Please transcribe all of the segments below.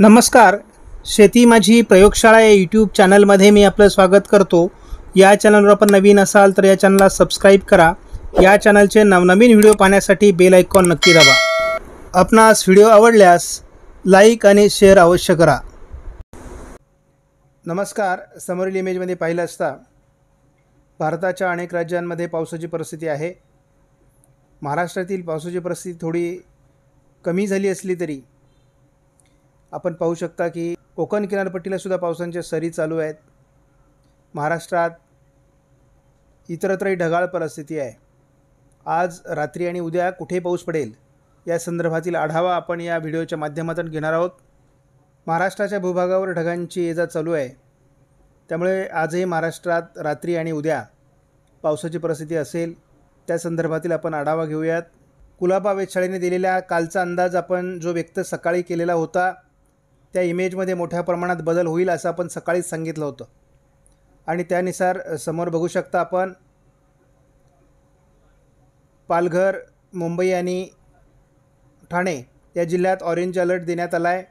नमस्कार शेती माझी प्रयोगशाळा या यूट्यूब चॅनलमध्ये मी आपलं स्वागत करतो या चॅनलवर आपण नवीन असाल तर या चॅनलला सबस्क्राईब करा या चॅनलचे नवनवीन व्हिडिओ पाहण्यासाठी बेल आयकॉन नक्की दाबा आपणास व्हिडिओ आवडल्यास लाईक आणि शेअर अवश्य करा नमस्कार समोरील इमेजमध्ये पाहिलं असता भारताच्या अनेक राज्यांमध्ये पावसाची परिस्थिती आहे महाराष्ट्रातील पावसाची परिस्थिती थोडी कमी झाली असली तरी आपण पाहू शकता की कोकण किनारपट्टीला सुद्धा पावसांच्या सरी चालू आहेत महाराष्ट्रात इतरत्रही ढगाळ परिस्थिती आहे आज रात्री आणि उद्या कुठे पाऊस पडेल या संदर्भातील आढावा आपण या व्हिडिओच्या माध्यमातून घेणार आहोत महाराष्ट्राच्या भूभागावर ढगांची ये चालू आहे त्यामुळे आजही महाराष्ट्रात रात्री आणि उद्या पावसाची परिस्थिती असेल त्या संदर्भातील आपण आढावा घेऊयात कुलाबा वेधशाळेने दिलेल्या कालचा अंदाज आपण जो व्यक्त सकाळी केलेला होता त्या इमेजमध्ये मोठ्या प्रमाणात बदल होईल असं आपण सकाळीच सांगितलं होतं आणि त्यानुसार समोर बघू शकता आपण पालघर मुंबई आणि ठाणे या जिल्ह्यात ऑरेंज अलर्ट देण्यात आला आहे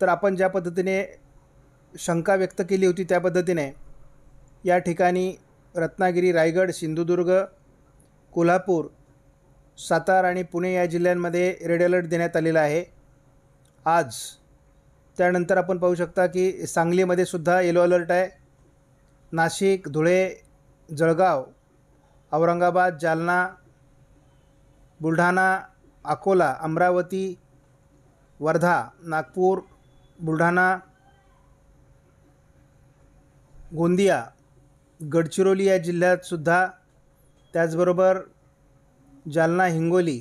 तर आपण ज्या पद्धतीने शंका व्यक्त केली होती त्या पद्धतीने या ठिकाणी रत्नागिरी रायगड सिंधुदुर्ग कोल्हापूर सातारा आणि पुणे या जिल्ह्यांमध्ये रेड अलर्ट देण्यात आलेला आहे आज त्यानंतर आपण पाहू शकता की सांगलीमध्ये सुद्धा येलो अलर्ट आहे नाशिक धुळे जळगाव औरंगाबाद जालना बुलढाणा अकोला अमरावती वर्धा नागपूर बुलढाणा गोंदिया गडचिरोली या जिल्ह्यातसुद्धा त्याचबरोबर जालना हिंगोली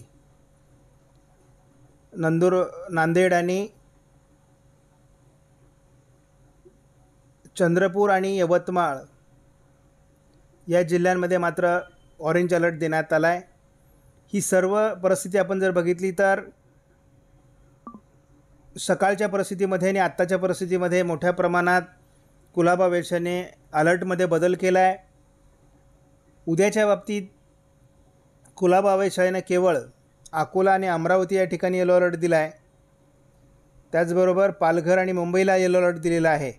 नंदूर नांदेड आणि चंद्रपूर आणि यवतमाळ या जिल्ह्यांमध्ये मात्र ऑरेंज अलर्ट देण्यात आला आहे ही सर्व परिस्थिती आपण जर बघितली तर सकाळच्या परिस्थितीमध्ये आणि आत्ताच्या परिस्थितीमध्ये मोठ्या प्रमाणात कुलाबा अलर्टमध्ये बदल केला आहे उद्याच्या बाबतीत कुलाबा वेशाने केवळ अकोला आणि अमरावती या ठिकाणी येलो अलर्ट दिला आहे त्याचबरोबर पालघर आणि मुंबईला येलो अलर्ट दिलेला आहे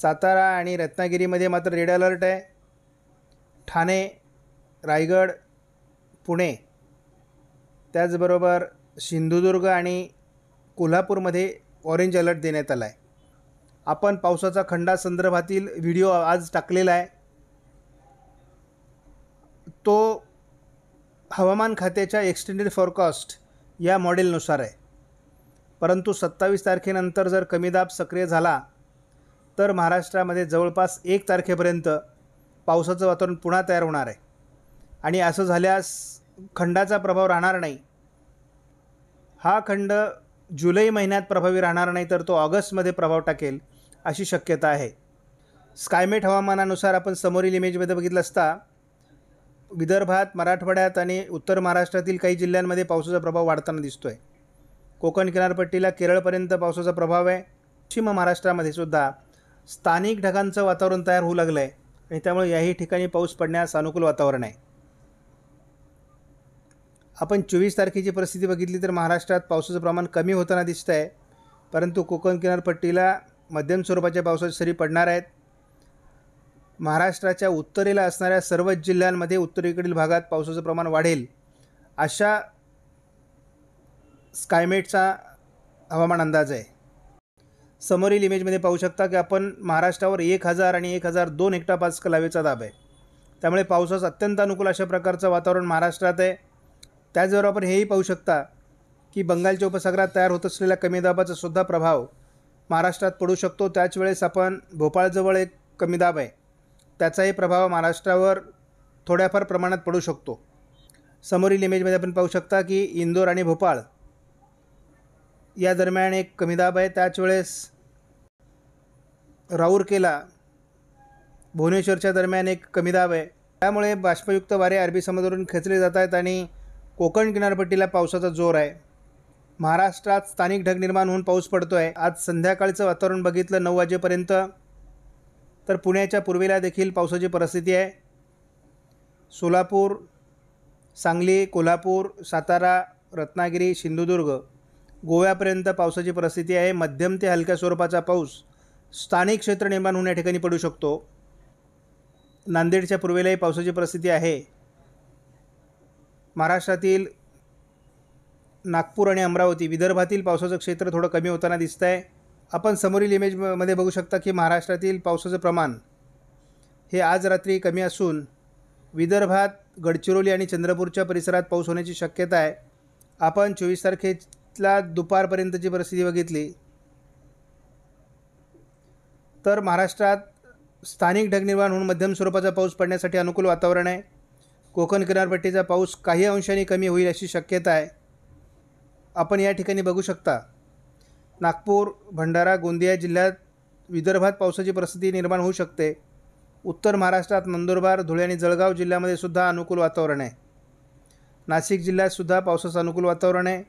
सातारा आणि रत्नागिरीमध्ये मात्र रेड अलर्ट आहे ठाणे रायगड पुणे त्याचबरोबर सिंधुदुर्ग आणि कोल्हापूरमध्ये ऑरेंज अलर्ट देण्यात आला आहे आपण पावसाचा खंडा संदर्भातील व्हिडिओ आज टाकलेला आहे तो हवामान खात्याच्या एक्सटेंडेड फॉरकास्ट या मॉडेलनुसार आहे परंतु सत्तावीस तारखेनंतर जर कमी दाब सक्रिय झाला तर महाराष्ट्रामध्ये जवळपास एक तारखेपर्यंत पावसाचं वातावरण पुन्हा तयार होणार आहे आणि असं झाल्यास खंडाचा प्रभाव राहणार नाही हा खंड जुलै महिन्यात प्रभावी राहणार नाही तर तो ऑगस्टमध्ये प्रभाव टाकेल अशी शक्यता आहे स्कायमेट हवामानानुसार आपण समोरील इमेजमध्ये बघितलं असता विदर्भात मराठवाड्यात आणि उत्तर महाराष्ट्रातील काही जिल्ह्यांमध्ये पावसाचा प्रभाव वाढताना दिसतो आहे कोकण किनारपट्टीला केरळपर्यंत पावसाचा प्रभाव आहे पश्चिम महाराष्ट्रामध्ये सुद्धा स्थानिक ढगांचं वातावरण तयार होऊ लागलं आहे आणि त्यामुळे याही ठिकाणी पाऊस पडण्यास अनुकूल वातावरण आहे आपण चोवीस तारखेची परिस्थिती बघितली तर महाराष्ट्रात पावसाचं प्रमाण कमी होताना दिसतं आहे परंतु कोकण किनारपट्टीला मध्यम स्वरूपाच्या पावसाच्या सरी पडणार आहेत महाराष्ट्राच्या उत्तरेला असणाऱ्या सर्वच जिल्ह्यांमध्ये उत्तरेकडील भागात पावसाचं प्रमाण वाढेल अशा स्कायमेटचा हवामान अंदाज आहे समोरील इमेजमध्ये पाहू शकता की आपण महाराष्ट्रावर एक हजार आणि एक हजार दोन हेक्टा पाच हवेचा दाब आहे त्यामुळे पावसास अत्यंत अनुकूल अशा प्रकारचं वातावरण महाराष्ट्रात आहे त्याचबरोबर आपण हेही पाहू शकता की बंगालच्या उपसागरात तयार होत असलेल्या कमी दाबाचासुद्धा प्रभाव महाराष्ट्रात पडू शकतो त्याचवेळेस आपण भोपाळजवळ एक कमी दाब आहे त्याचाही प्रभाव महाराष्ट्रावर थोड्याफार प्रमाणात पडू शकतो समोरील इमेजमध्ये आपण पाहू शकता की इंदोर आणि भोपाळ या दरम्यान एक कमी दाब आहे त्याच वेळेस राऊरकेला भुवनेश्वरच्या दरम्यान एक कमी दाब आहे त्यामुळे बाष्पयुक्त वारे अरबी समुद्रावरून खेचले जात आहेत आणि कोकण किनारपट्टीला पावसाचा जोर आहे महाराष्ट्रात स्थानिक ढग निर्माण होऊन पाऊस पडतो आहे आज संध्याकाळचं वातावरण बघितलं नऊ वाजेपर्यंत तर पुण्याच्या पूर्वेला देखील पावसाची परिस्थिती आहे सोलापूर सांगली कोल्हापूर सातारा रत्नागिरी सिंधुदुर्ग गोव्यापर्यंत पावसाची परिस्थिती आहे मध्यम ते हलक्या स्वरूपाचा पाऊस स्थानिक क्षेत्र निर्माण होण्या ठिकाणी पडू शकतो नांदेडच्या पूर्वेलाही पावसाची परिस्थिती आहे महाराष्ट्रातील नागपूर आणि अमरावती विदर्भातील पावसाचं क्षेत्र थोडं कमी होताना दिसतं आहे आपण समोरील इमेजमध्ये बघू शकता की महाराष्ट्रातील पावसाचं प्रमाण हे आज रात्री कमी असून विदर्भात गडचिरोली आणि चंद्रपूरच्या परिसरात पाऊस होण्याची शक्यता आहे आपण चोवीस तारखेला दुपारपर्यंतची परिस्थिती बघितली तर महाराष्ट्रात स्थानिक ढगनिर्माण होऊन मध्यम स्वरूपाचा पाऊस पडण्यासाठी अनुकूल वातावरण आहे कोकण किनारपट्टीचा पाऊस काही अंशाने कमी होईल अशी शक्यता आहे आपण या ठिकाणी बघू शकता नागपूर भंडारा गोंदिया जिल्ह्यात विदर्भात पावसाची परिस्थिती निर्माण होऊ शकते उत्तर महाराष्ट्रात नंदुरबार धुळे आणि जळगाव जिल्ह्यामध्ये सुद्धा अनुकूल वातावरण आहे नाशिक जिल्ह्यात सुद्धा पावसाचं अनुकूल वातावरण आहे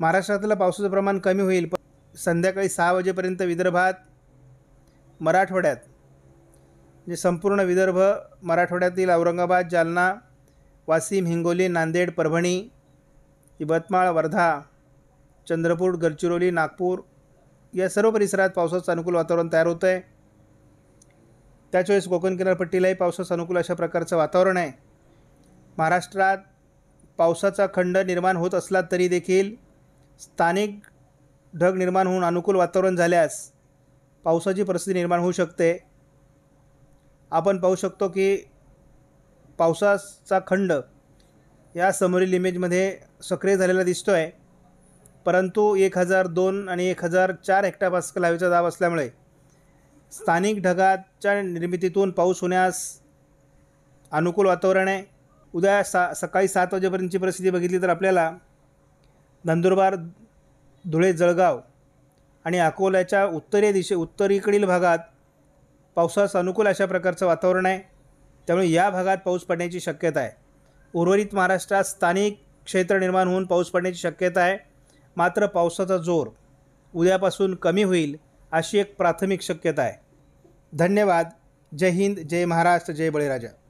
महाराष्ट्रातलं पावसाचं प्रमाण कमी होईल पण संध्याकाळी सहा वाजेपर्यंत विदर्भात मराठवाड्यात म्हणजे संपूर्ण विदर्भ मराठवाड्यातील औरंगाबाद जालना वाशिम हिंगोली नांदेड परभणी यवतमाळ वर्धा चंद्रपूर गडचिरोली नागपूर या सर्व परिसरात पावसाचं अनुकूल वातावरण तयार होतं आहे त्याचवेळेस कोकण किनारपट्टीलाही पावसाचं अनुकूल अशा प्रकारचं वातावरण आहे महाराष्ट्रात पावसाचा खंड निर्माण होत असला तरी देखील स्थानिक ढग निर्माण होऊन अनुकूल वातावरण झाल्यास पावसाची परिस्थिती निर्माण होऊ शकते आपण पाहू शकतो की पावसाचा खंड या समोरील इमेजमध्ये सक्रिय झालेला दिसतो आहे परंतु एक हजार दोन आणि एक हजार चार हेक्टापास्कल हवेचा दाब असल्यामुळे स्थानिक ढगाच्या निर्मितीतून पाऊस होण्यास अनुकूल वातावरण आहे उद्या सा सकाळी सात वाजेपर्यंतची परिस्थिती बघितली तर आपल्याला नंदुरबार धुळे जळगाव आणि अकोल्याच्या उत्तरे दिशे उत्तरेकडील भागात पावसास अनुकूल अशा प्रकारचं वातावरण आहे त्यामुळे या भागात पाऊस पडण्याची शक्यता आहे उर्वरित महाराष्ट्रात स्थानिक क्षेत्र निर्माण होऊन पाऊस पडण्याची शक्यता आहे मात्र पावसाचा जोर उद्यापासून कमी होईल अशी एक प्राथमिक शक्यता आहे धन्यवाद जय हिंद जय महाराष्ट्र जय बळीराजा